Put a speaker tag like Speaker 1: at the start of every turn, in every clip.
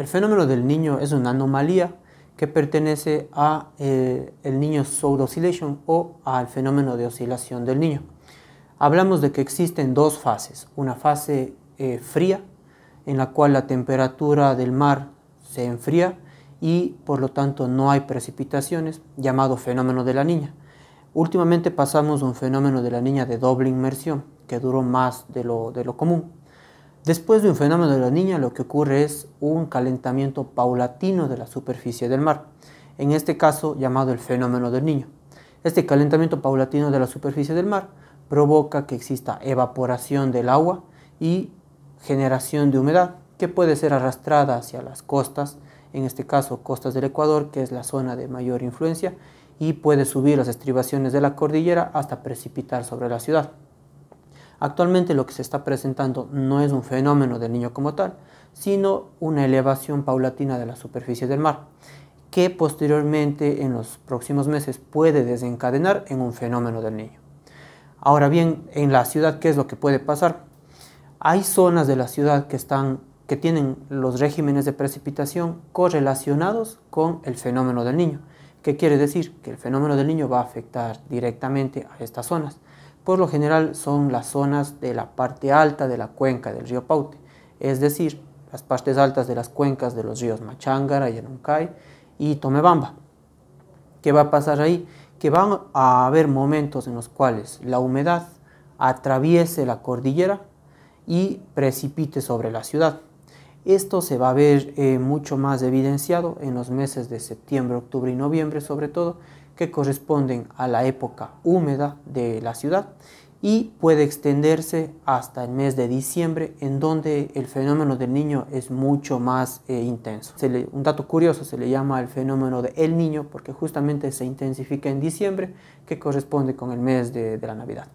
Speaker 1: El fenómeno del niño es una anomalía que pertenece a eh, el niño Soul Oscillation o al fenómeno de oscilación del niño. Hablamos de que existen dos fases, una fase eh, fría en la cual la temperatura del mar se enfría y por lo tanto no hay precipitaciones, llamado fenómeno de la niña. Últimamente pasamos a un fenómeno de la niña de doble inmersión, que duró más de lo común. Después de un fenómeno de la niña, lo que ocurre es un calentamiento paulatino de la superficie del mar, en este caso llamado el fenómeno del niño. Este calentamiento paulatino de la superficie del mar provoca que exista evaporación del agua y generación de humedad que puede ser arrastrada hacia las costas, en este caso costas del Ecuador, que es la zona de mayor influencia, y puede subir las estribaciones de la cordillera hasta precipitar sobre la ciudad. Actualmente lo que se está presentando no es un fenómeno del niño como tal, sino una elevación paulatina de la superficie del mar, que posteriormente en los próximos meses puede desencadenar en un fenómeno del niño. Ahora bien, en la ciudad, ¿qué es lo que puede pasar? Hay zonas de la ciudad que, tienen los regímenes de precipitación correlacionados con el fenómeno del niño. que quiere decir? Que el fenómeno del niño va a afectar directamente a estas zonas por lo general son las zonas de la parte alta de la cuenca del río Paute, es decir, las partes altas de las cuencas de los ríos Machangara, Yanuncay y Tomebamba. ¿Qué va a pasar ahí? Que van a haber momentos en los cuales la humedad atraviese la cordillera y precipite sobre la ciudad. Esto se va a ver eh, mucho más evidenciado en los meses de septiembre, octubre y noviembre sobre todo, que corresponden a la época húmeda de la ciudad y puede extenderse hasta el mes de diciembre en donde el fenómeno del niño es mucho más eh, intenso. un dato curioso se le llama el fenómeno del niño porque justamente se intensifica en diciembre que corresponde con el mes de la Navidad.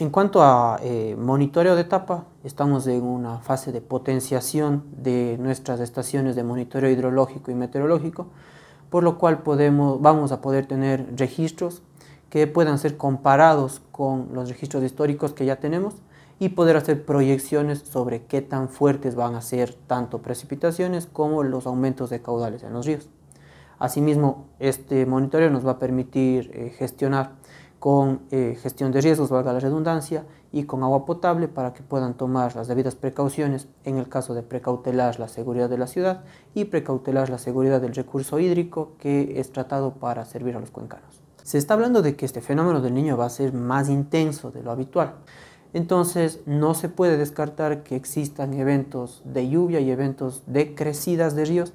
Speaker 1: En cuanto a eh, monitoreo de etapa, estamos en una fase de potenciación de nuestras estaciones de monitoreo hidrológico y meteorológico, por lo cual podemos, vamos a poder tener registros que puedan ser comparados con los registros históricos que ya tenemos y poder hacer proyecciones sobre qué tan fuertes van a ser tanto precipitaciones como los aumentos de caudales en los ríos. Asimismo, este monitoreo nos va a permitir eh, gestionar con eh, gestión de riesgos, valga la redundancia, y con agua potable para que puedan tomar las debidas precauciones en el caso de precautelar la seguridad de la ciudad y precautelar la seguridad del recurso hídrico que es tratado para servir a los cuencanos. Se está hablando de que este fenómeno del niño va a ser más intenso de lo habitual. Entonces no se puede descartar que existan eventos de lluvia y eventos de crecidas de ríos